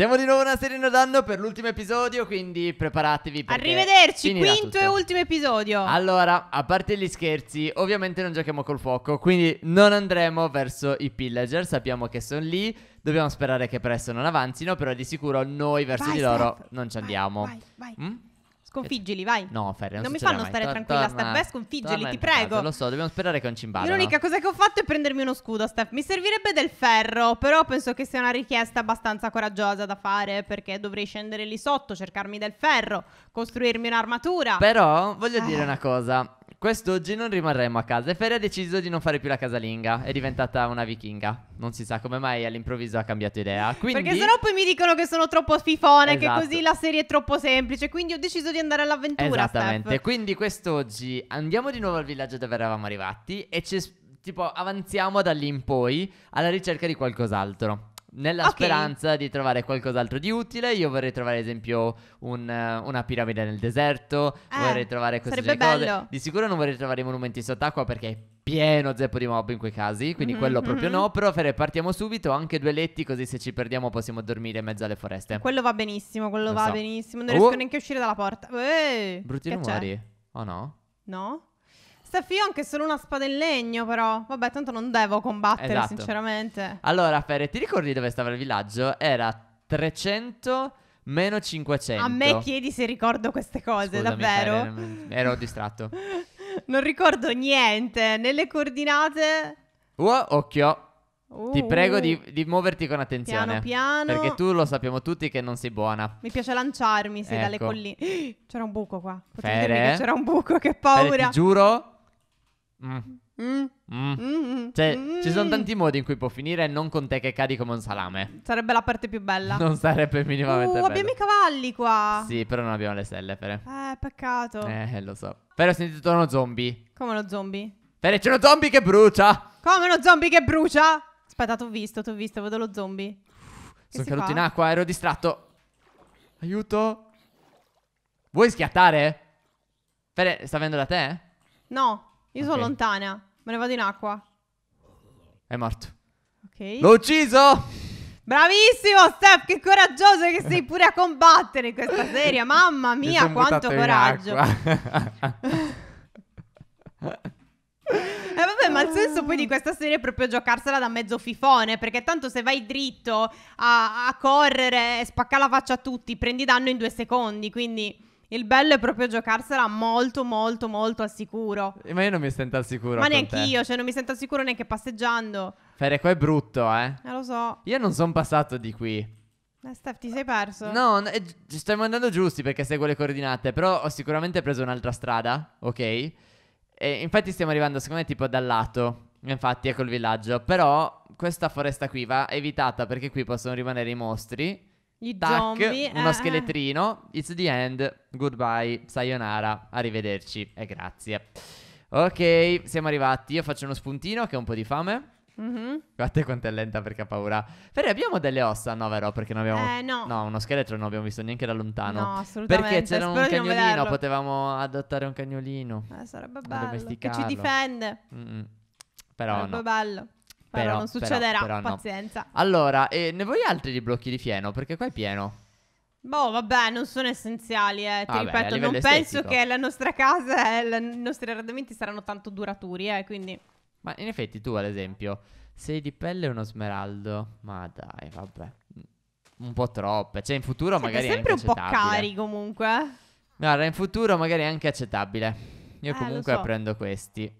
Siamo di nuovo una serie d'anno per l'ultimo episodio, quindi preparatevi. Arrivederci, quinto tutto. e ultimo episodio. Allora, a parte gli scherzi, ovviamente non giochiamo col fuoco, quindi non andremo verso i pillager, sappiamo che sono lì, dobbiamo sperare che presto non avanzino, però di sicuro noi verso vai, di loro step. non ci andiamo. Vai, vai. Mm? Sconfiggili, vai. No, Ferri, non, non mi fanno mai. stare to- tranquilla, torna, Steph. Vai, eh, sconfiggili, ti prego. Lo so, dobbiamo sperare che non ci imbalano. L'unica cosa che ho fatto è prendermi uno scudo, Steph. Mi servirebbe del ferro, però penso che sia una richiesta abbastanza coraggiosa da fare perché dovrei scendere lì sotto, cercarmi del ferro, costruirmi un'armatura. Però voglio eh. dire una cosa. Quest'oggi non rimarremo a casa e Ferri ha deciso di non fare più la casalinga, è diventata una vichinga. Non si sa come mai all'improvviso ha cambiato idea. Quindi... Perché sennò poi mi dicono che sono troppo fifone, esatto. che così la serie è troppo semplice, quindi ho deciso di andare all'avventura. Esattamente, Steph. quindi quest'oggi andiamo di nuovo al villaggio dove eravamo arrivati e ci, tipo avanziamo da lì in poi alla ricerca di qualcos'altro. Nella okay. speranza di trovare qualcos'altro di utile, io vorrei trovare, ad esempio, un, eh, una piramide nel deserto. Eh, vorrei trovare queste cose. Bello. Di sicuro non vorrei trovare i monumenti sott'acqua perché è pieno zeppo di mob in quei casi. Quindi mm-hmm, quello mm-hmm. proprio no. Però Fere, partiamo subito. Anche due letti, così se ci perdiamo possiamo dormire in mezzo alle foreste. Quello va benissimo, quello non va so. benissimo. Non uh. riesco oh! neanche a uscire dalla porta. Ehi, Brutti rumori. O Oh no? No? Steffi, io anche solo una spada in legno, però. Vabbè, tanto non devo combattere, esatto. sinceramente. Allora, Ferre, ti ricordi dove stava il villaggio? Era 300 meno 500. A me chiedi se ricordo queste cose, Scusami, davvero. Ferre, ero distratto. non ricordo niente, nelle coordinate... Uh, occhio. Uh, Ti prego di, di, muoverti con attenzione. Piano piano. Perché tu lo sappiamo tutti che non sei buona. Mi piace lanciarmi, sì, ecco. dalle colline. C'era un buco qua. Potevi Fere. c'era un buco, che paura. Fere, ti giuro Mm. Mm. Mm. mm. mm. mm. Cioè, ci sono tanti modi in cui può finire non con te che cadi come un salame. Sarebbe la parte più bella. Non sarebbe minimamente uh, bello. abbiamo i cavalli qua. Sì, però non abbiamo le stelle, Fere. Eh, peccato. Eh, lo so. Però ho sentito uno zombie. Come uno zombie? Fere, c'è uno zombie che brucia. Come uno zombie che brucia? Aspetta, t'ho visto, t'ho visto, vedo lo zombie. Sono caduto fa? in acqua, ero distratto. Aiuto. Vuoi schiattare? Fere, sta venendo da te? No. Io sono Ok. lontana. Me ne vado in acqua. È morto. Ok. L'ho ucciso! Bravissimo, Steph. Che coraggioso che sei pure a combattere in questa serie. Mamma mia, son quanto coraggio. acqua. E eh, vabbè, ma il senso poi di questa serie è proprio giocarsela da mezzo fifone, perché tanto se vai dritto a, a correre e spacca la faccia a tutti, prendi danno in due secondi, quindi... Il bello è proprio giocarsela molto, molto, molto al sicuro. Eh, ma io non mi sento al sicuro. Ma neanche io, cioè non mi sento al sicuro neanche passeggiando. Fere, qua è brutto, eh. Eh, lo so. Io non sono passato di qui. Eh, Steph, ti sei perso? No, no ci eh, stiamo andando giusti perché seguo le coordinate, però ho sicuramente preso un'altra strada, ok? E infatti stiamo arrivando, secondo me, tipo dal lato. Infatti, ecco il villaggio. Però questa foresta qui va evitata perché qui possono rimanere i mostri. Gli Tac, zombie. Uno eh, eh, scheletrino. It's the end. Goodbye. Sayonara. Arrivederci e grazie. Ok, siamo arrivati. Io faccio uno spuntino che ho un po' di fame. Mm-hmm. Guardate quanto è lenta perché ha paura. Però abbiamo delle ossa? No, vero? Perché non abbiamo. Eh, no. no. uno scheletro non abbiamo visto neanche da lontano. No, assolutamente. Perché c'era Spero un cagnolino. Potevamo adottare un cagnolino. Eh, sarebbe bello. Che ci difende. Mm-mm. Però. Sarebbe no. bello. Però, però non succederà, però, però no. pazienza. Allora, eh, ne vuoi altri di blocchi di fieno? Perché qua è pieno. Boh, vabbè, non sono essenziali, eh. ti vabbè, ripeto, non estetico. penso che la nostra casa e i nostri arredamenti saranno tanto duraturi, eh, quindi... Ma in effetti tu, ad esempio, sei di pelle uno smeraldo, ma dai, vabbè, mm, un po' troppe, cioè in futuro sì, magari è sempre un po' cari comunque. Guarda, in futuro magari è anche accettabile. Io eh, comunque so. prendo questi,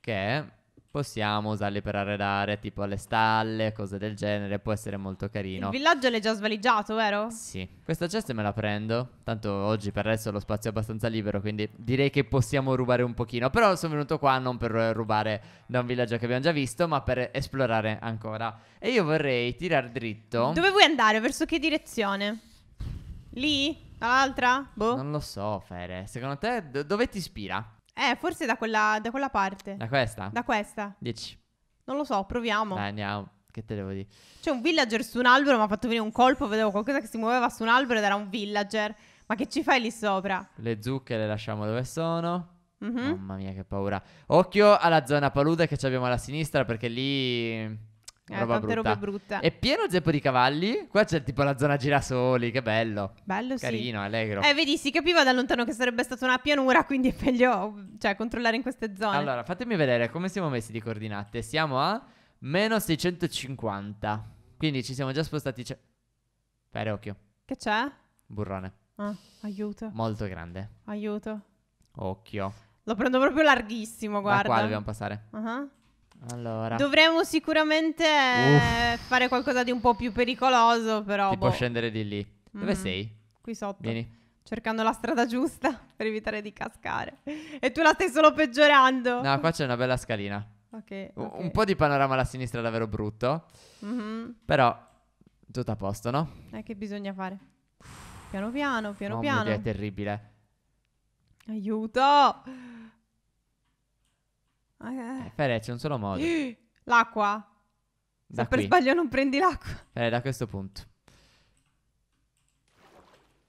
che possiamo usarli per arredare tipo alle stalle, cose del genere, può essere molto carino. Il villaggio l'hai già svaligiato, vero? Sì. Questa cesta me la prendo, tanto oggi per adesso lo spazio è abbastanza libero, quindi direi che possiamo rubare un pochino, però sono venuto qua non per eh, rubare da un villaggio che abbiamo già visto, ma per esplorare ancora. E io vorrei tirare dritto. Dove vuoi andare? Verso che direzione? Lì? All'altra? Boh. Non lo so, Fere. Secondo te do dove ti ispira? Eh, forse da quella, da quella parte. Da questa? Da questa. 10. Non lo so, proviamo. Dai, andiamo. Che te devo dire? C'è un villager su un albero, mi ha fatto venire un colpo, vedevo qualcosa che si muoveva su un albero ed era un villager. Ma che ci fai lì sopra? Le zucche le lasciamo dove sono. Mm-hmm. Mamma mia, che paura. Occhio alla zona palude che abbiamo alla sinistra perché lì eh, roba tante brutta. robe brutte. È pieno zeppo di cavalli. Qua c'è tipo la zona girasoli, che bello. Bello, Carino, sì. allegro. Eh, vedi, si capiva da lontano che sarebbe stata una pianura, quindi è meglio, cioè, controllare in queste zone. Allora, fatemi vedere come siamo messi di coordinate. Siamo a meno 650. Quindi ci siamo già spostati. Ce... Pere occhio. Che c'è? Burrone. Ah, aiuto. Molto grande. Aiuto. Occhio. Lo prendo proprio larghissimo, guarda. Da qua dobbiamo passare. Ah. Uh-huh. Allora. Dovremmo sicuramente Uff. fare qualcosa di un po' più pericoloso, però. Tipo boh. scendere di lì. Dove mm. sei? Qui sotto. Vieni. Cercando la strada giusta per evitare di cascare. E tu la stai solo peggiorando. No, qua c'è una bella scalina. Okay, okay. Un po' di panorama alla sinistra davvero brutto. Mm-hmm. Però tutto a posto, no? Eh, che bisogna fare? Piano piano, piano no, piano. Mia, è terribile. Aiuto! Ah, eh. eh, Fede, c'è un solo modo. L'acqua. Da Se per sbaglio non prendi l'acqua. Fede, da questo punto.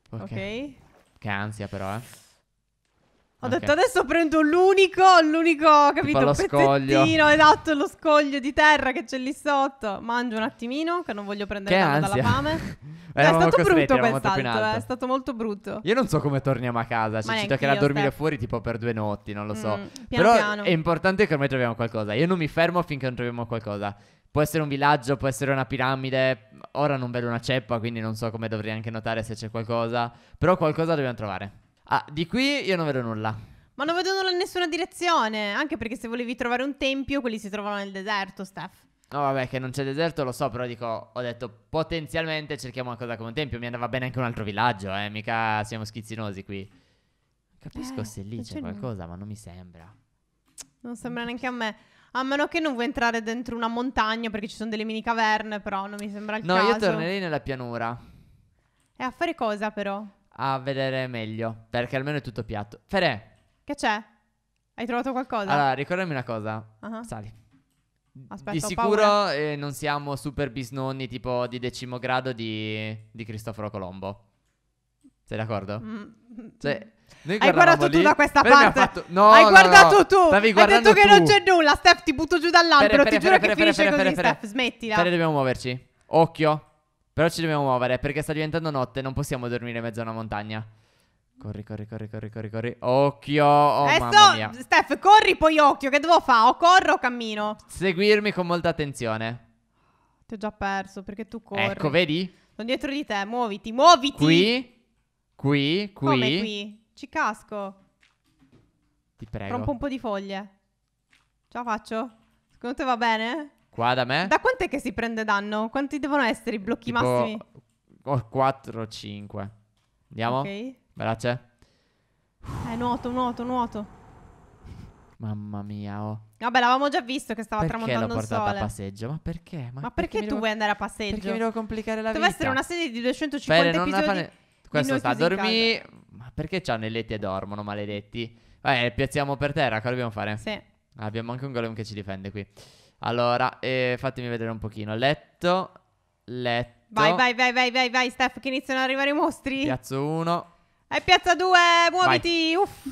Ok. okay. Che ansia però, eh. Ho okay. detto adesso prendo l'unico, l'unico, capito, lo pezzettino, esatto, lo scoglio di terra che c'è lì sotto. Mangio un attimino, che non voglio prendere che dalla fame. Eh, è stato brutto quest'altro, eh, è stato molto brutto. Io non so come torniamo a casa, cioè, ci toccherà dormire Steph. fuori tipo per due notti, non lo so. Mm, piano Però piano. è importante che ormai troviamo qualcosa. Io non mi fermo finché non troviamo qualcosa. Può essere un villaggio, può essere una piramide. Ora non vedo una ceppa, quindi non so come dovrei anche notare se c'è qualcosa. Però qualcosa dobbiamo trovare. Ah, di qui io non vedo nulla. Ma non vedo nulla in nessuna direzione. Anche perché se volevi trovare un tempio, quelli si trovano nel deserto, Steph. No, vabbè, che non c'è deserto, lo so, però dico, ho detto potenzialmente cerchiamo una cosa come un tempio. Mi andava bene anche un altro villaggio, eh. Mica siamo schizzinosi qui. Capisco eh, se lì c'è, c'è qualcosa, ma non mi sembra. Non sembra neanche a me. A meno che non vuoi entrare dentro una montagna perché ci sono delle mini caverne, però non mi sembra il no, caso. No, io tornerei nella pianura. E eh, a fare cosa però? a vedere meglio, perché almeno è tutto piatto. Fere. Che c'è? Hai trovato qualcosa? Allora, ricordami una cosa. Uh-huh. Sali. Aspetta, di sicuro eh, non siamo super bisnonni tipo di decimo grado di, di Cristoforo Colombo. Sei d'accordo? Mm. Cioè, hai guardato lì, tu da questa parte. Fatto... No, hai guardato no, no. tu. Stavi hai detto che non c'è nulla. Steph, ti butto giù dall'albero. ti giuro che finisce così, Steph. Smettila. Pere, dobbiamo muoverci. Occhio. Però ci dobbiamo muovere perché sta diventando notte, non possiamo dormire in mezzo a una montagna. Corri, corri, corri, corri, corri, corri. Occhio. Oh, eh, Adesso, Steph, corri poi occhio. Che devo fare? O corro o cammino? Seguirmi con molta attenzione. Ti ho già perso perché tu corri. Ecco, vedi? Sono dietro di te. Muoviti, muoviti. Qui, qui, qui. Come qui? Ci casco. Ti prego. Rompo un po' di foglie. Ce la faccio? Secondo te va bene? Qua da me? Da quant'è che si prende danno? Quanti devono essere i blocchi tipo massimi? 4 5. Andiamo? Ok. Brace. Eh, nuoto, nuoto, nuoto. Mamma mia, oh. Vabbè, l'avevamo già visto che stava perché tramontando il sole. Perché l'ho portata a passeggio? Ma perché? Ma, Ma perché, perché tu vuoi andare a passeggio? Perché mi devo complicare la Deve vita? Deve essere una serie di 250 Bene, episodi. Fane... Questo sta a dormire. Ma perché c'hanno i letti e dormono, maledetti? Vabbè, piazziamo per terra, cosa dobbiamo fare? Sì. Abbiamo anche un golem che ci difende qui. Allora, eh, fatemi vedere un pochino. Letto, letto. Vai, vai, vai, vai, vai, vai, Steph, che iniziano ad arrivare i mostri. Piazza 1. E piazza 2, muoviti. Vai. Uff.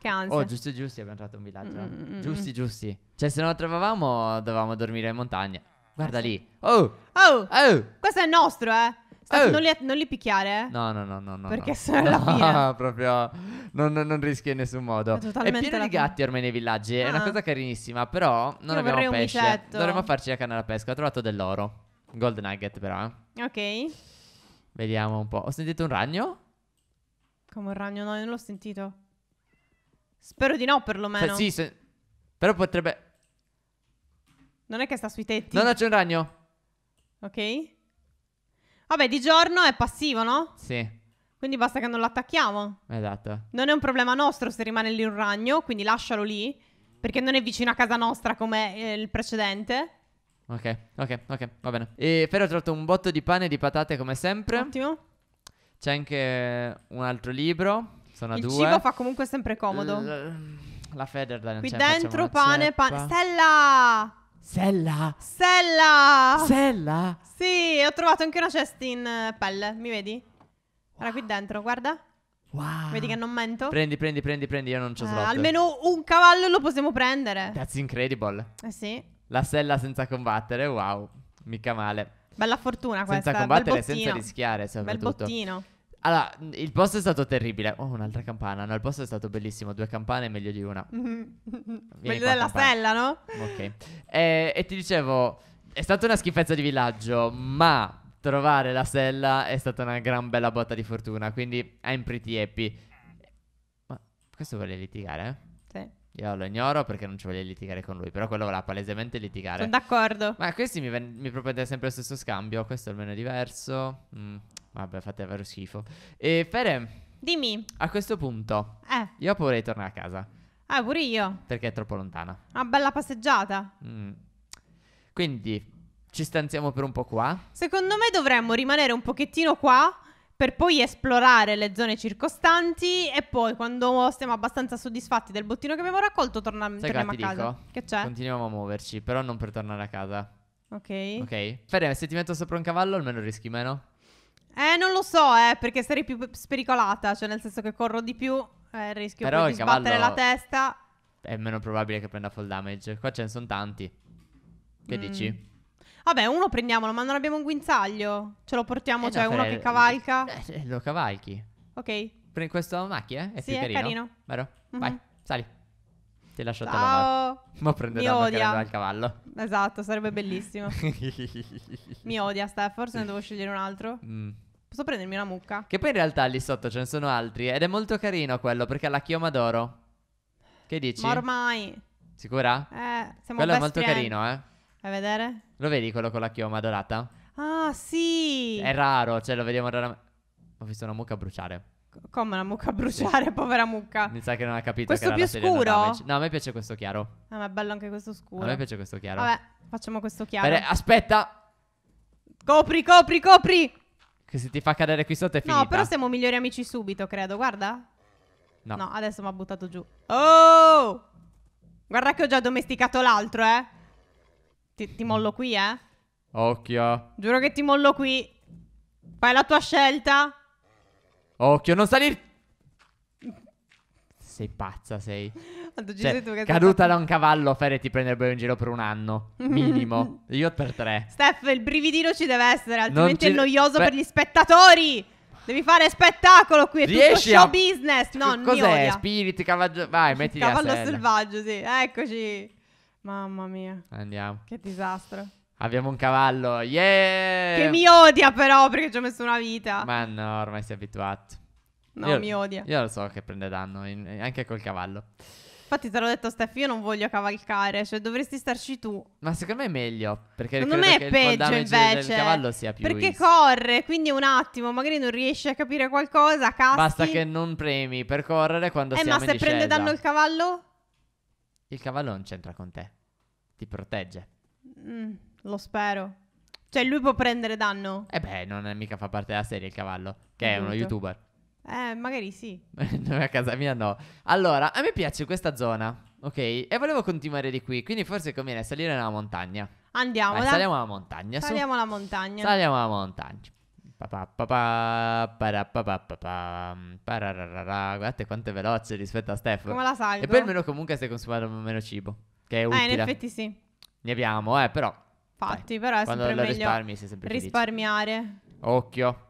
Che ansia. Oh, giusti, giusti, abbiamo trovato un villaggio. Mm-hmm. Giusti, giusti. Cioè, se non lo trovavamo, dovevamo dormire in montagna. Guarda ah, lì. Oh! Oh! oh. Questo è il nostro, eh. Stai, oh. Eh. non, li, non, li, picchiare? No, no, no, no. no perché no. sono la fine. No, proprio non, non, rischi in nessun modo. È, pieno di gatti ormai nei villaggi. Ah. È una ah. cosa carinissima. Però non Io abbiamo pesce. Dovremmo farci la canna da pesca. Ho trovato dell'oro. Gold nugget, però. Eh. Ok. Vediamo un po'. Ho sentito un ragno? Come un ragno? No, non l'ho sentito. Spero di no, perlomeno. sì, se... però potrebbe. Non è che sta sui tetti. No, no, c'è un ragno. Ok. Vabbè, di giorno è passivo, no? Sì. Quindi basta che non lo attacchiamo. Esatto. Non è un problema nostro se rimane lì un ragno, quindi lascialo lì. Perché non è vicino a casa nostra come eh, il precedente. Ok, ok, ok, va bene. E Ferro ho trovato un botto di pane e di patate come sempre. Ottimo. C'è anche un altro libro. Sono il due. Il cibo fa comunque sempre comodo. L- la Federline. Qui dentro pane, pane. Stella! Sella! Sella! Sella! Sì, ho trovato anche una cesta in eh, pelle, mi vedi? Wow. Era qui dentro, guarda. Wow. Vedi che non mento? Prendi, prendi, prendi, prendi, io non c'ho eh, slot. Almeno un cavallo lo possiamo prendere. That's incredible. Eh sì. La sella senza combattere, wow. Mica male. Bella fortuna questa. Senza combattere, senza rischiare, soprattutto. Bel bottino. Allora, il posto è stato terribile. Oh, un'altra campana. No, il posto è stato bellissimo. Due campane è meglio di una. meglio della campana. stella, no? Ok. E, eh, e ti dicevo, è stata una schifezza di villaggio, ma trovare la stella è stata una gran bella botta di fortuna. Quindi I'm pretty happy. Ma questo vuole litigare, eh? Sì. Io lo ignoro perché non ci voglio litigare con lui. Però quello voleva palesemente litigare. Sono d'accordo. Ma questi mi, ven- mi propende sempre lo stesso scambio. Questo almeno è diverso. Mm, Vabbè, fate davvero schifo. E Fere. Dimmi. A questo punto. Eh. Io vorrei tornare a casa. Ah, pure io. Perché è troppo lontana. Una bella passeggiata. Mm. Quindi ci stanziamo per un po' qua. Secondo me dovremmo rimanere un pochettino qua per poi esplorare le zone circostanti e poi quando siamo abbastanza soddisfatti del bottino che abbiamo raccolto torna- Sai torniamo a casa. Dico? Che c'è? Continuiamo a muoverci, però non per tornare a casa. Ok. Ok. Ferre, se ti metto sopra un cavallo almeno rischi meno. Eh, non lo so, eh, perché sarei più spericolata, cioè nel senso che corro di più, eh, rischio Però poi di sbattere la testa. È meno probabile che prenda full damage. Qua ce ne sono tanti. Che mm. dici? Vabbè, uno prendiamolo, ma non abbiamo un guinzaglio. Ce lo portiamo, eh cioè no, uno che cavalca. Eh, eh, lo cavalchi. Ok. Prendi questo macchia, eh? È sì, più carino. È carino. Vero? Mm-hmm. Vai, sali. Ti lascio la Mano. Ma prenderò la carta dal cavallo. Esatto, sarebbe bellissimo. mi odia, Steph. Forse ne devo scegliere un altro. Mm. Posso prendermi una mucca? Che poi in realtà lì sotto ce ne sono altri. Eh. Ed è molto carino quello perché ha la chioma d'oro. Che dici? Ma ormai. Sicura? Eh, siamo Quello è molto friend. carino, eh. Vai a vedere? Lo vedi quello con la chioma dorata? Ah, sì! È raro, cioè lo vediamo raramente. Ho visto una mucca bruciare. Come una mucca a bruciare, povera mucca. Mi sa che non ha capito questo che più scuro? No, a me piace questo chiaro. Ah, ma è bello anche questo scuro. A me piace questo chiaro. Vabbè, facciamo questo chiaro. Bene, aspetta. Copri, copri, copri. Che se ti fa cadere qui sotto è finita. No, però siamo migliori amici subito, credo. Guarda. No. No, adesso mi ha buttato giù. Oh! Guarda che ho già domesticato l'altro, eh. Ti, ti mollo qui, eh. Occhio. Giuro che ti mollo qui. Fai la tua scelta. Occhio, non salire. Sei pazza, sei. Cioè, caduta da un cavallo, Ferre ti prenderebbe in giro per un anno. Minimo. Io per tre. Steph, il brividino ci deve essere, altrimenti ci... è noioso Beh... per gli spettatori. Devi fare spettacolo qui, è Riesci tutto show a... business. No, C- Cos'è? Spiriti, cavallo... Vai, metti Cavallo selvaggio, sì. Eccoci. Mamma mia. Andiamo. Che disastro. Abbiamo un cavallo, yeah! Che mi odia però perché ci ho messo una vita. Ma no, ormai si è abituato. No, io, mi odia. Io lo so che prende danno, in, anche col cavallo. Infatti te l'ho detto Steph, io non voglio cavalcare, cioè dovresti starci tu. Ma secondo me è meglio, perché secondo me è peggio il invece. Il cavallo sia più Perché easy. corre, quindi un attimo, magari non riesci a capire qualcosa, caschi. Basta che non premi per correre quando eh, siamo in Eh, ma se prende danno il cavallo? Il cavallo non c'entra con te. Ti protegge. Mm. Lo spero. Cioè, lui può prendere danno? Eh beh, non è mica fa parte della serie il cavallo, che è uno youtuber. Eh, magari sì. Noi a casa mia no. Allora, a me piace questa zona, ok? E volevo continuare di qui, quindi forse conviene salire nella montagna. Andiamo, Vai, saliamo la montagna. su. Saliamo alla montagna. Saliamo la montagna. Guardate quanto è veloce rispetto a Stefano. Come la salgo? E poi almeno comunque stai consumando meno cibo, che è utile. Eh, in effetti sì. Ne abbiamo, eh, però Fatti, Dai. però è Quando sempre meglio risparmi, sei sempre felice. risparmiare. Occhio.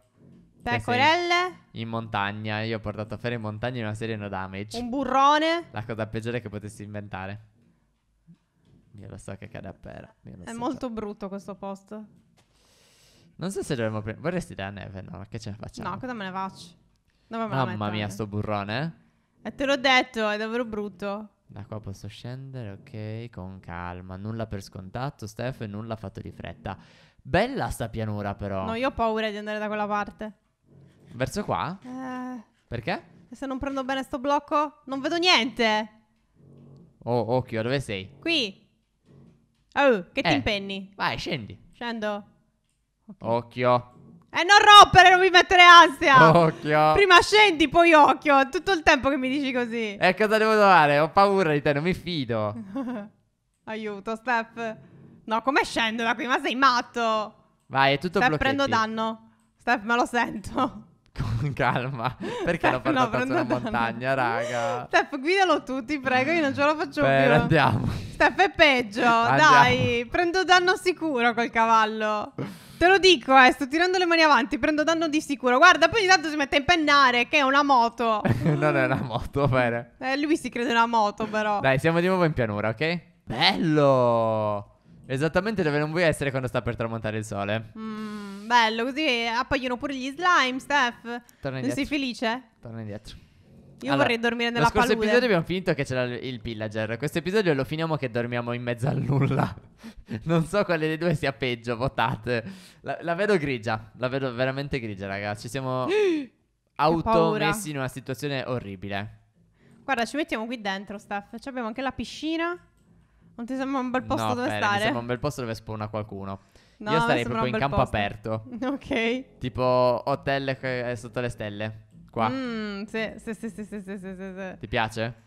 Pecorelle. In montagna, io ho portato a fare in montagna una serie no damage. Un burrone. La cosa peggiore che potessi inventare. Io lo so che cade a pera. È so molto so. brutto questo posto. Non so se dovremmo prendere. Vorresti della neve? No, che ce ne facciamo? No, cosa me ne faccio? Me Mamma mia, sto burrone. Eh? E te l'ho detto, è davvero brutto. Da qua posso scendere, ok, con calma. Nulla per scontato, Steph, e nulla fatto di fretta. Bella sta pianura, però. No, io ho paura di andare da quella parte. Verso qua? Eh. Perché? Se non prendo bene sto blocco, non vedo niente. Oh, occhio, dove sei? Qui. Oh, che eh. ti impenni? Vai, scendi. Scendo. Okay. Occhio. E eh, non rompere, non mi mettere ansia. Occhio. Prima scendi, poi occhio. Tutto il tempo che mi dici così. E eh, cosa devo fare? Ho paura di te, non mi fido. Aiuto, Steph. No, come scendo da qui? Ma sei matto. Vai, è tutto Steph, prendo danno. Steph, me lo sento. Con calma. Perché l'ho portato no, sulla danno. montagna, raga? Steph, guidalo tu, ti prego. Io non ce la faccio Beh, più. andiamo. Steph, è peggio. Andiamo. Dai, prendo danno sicuro col cavallo. Te lo dico, eh, sto tirando le mani avanti, prendo danno di sicuro. Guarda, poi ogni tanto si mette a impennare, che è una moto. non è una moto, vero? Eh, lui si crede una moto, però. Dai, siamo di nuovo in pianura, ok? Bello! Esattamente dove non vuoi essere quando sta per tramontare il sole. Mm, bello, così appaiono pure gli slime, Steph. Torna indietro. Non sei felice? Torna indietro. Io allora, vorrei dormire nella palude. Lo scorso palude. episodio abbiamo finito che c'era il pillager. Questo episodio lo finiamo che dormiamo in mezzo al nulla non so quale dei due sia peggio, votate. La, la vedo grigia, la vedo veramente grigia, ragazzi. Ci siamo automessi in una situazione orribile. Guarda, ci mettiamo qui dentro, Steph. abbiamo anche la piscina. Non ti sembra un bel posto no, dove Fere, stare? Mi sembra un bel posto dove spawna qualcuno. No, Io starei proprio in campo posto. aperto. Ok. Tipo hotel eh, sotto le stelle. Qua. Mm, sì, sì, sì, sì, sì, sì, sì, sì. Ti piace?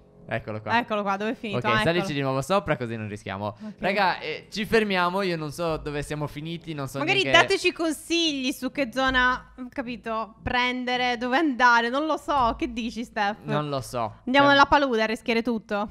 Eccolo qua. Eccolo qua, dove è finito? Ok, ah, salici di nuovo sopra così non rischiamo. Okay. Raga, eh, ci fermiamo, io non so dove siamo finiti, non so Magari neanche... dateci consigli su che zona, mm, capito, prendere, dove andare, non lo so. Che dici, Steph? Non lo so. Andiamo cioè... nella palude a rischiare tutto?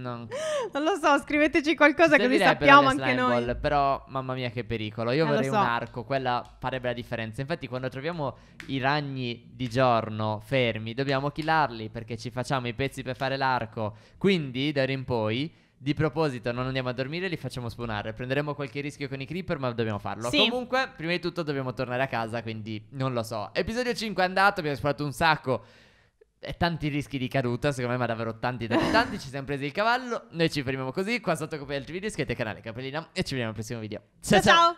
Non, non lo so, scriveteci qualcosa così sappiamo anche noi. Ball, però, mamma mia, che pericolo. Io eh, vorrei so. un arco, quella farebbe la differenza. Infatti, quando troviamo i ragni di giorno fermi, dobbiamo killarli perché ci facciamo i pezzi per fare l'arco. Quindi, d'ora in poi. Di proposito, non andiamo a dormire, li facciamo spawnare. Prenderemo qualche rischio con i creeper, ma dobbiamo farlo. Sì. Comunque, prima di tutto dobbiamo tornare a casa, quindi non lo so. Episodio 5 è andato, abbiamo esplorato un sacco e tanti rischi di caduta, secondo me, ma davvero tanti, tanti, tanti. ci siamo presi il cavallo. Noi ci fermiamo così. Qua sotto copia altri video, iscrivetevi al canale Capellina e ci vediamo al prossimo video. ciao! ciao. ciao.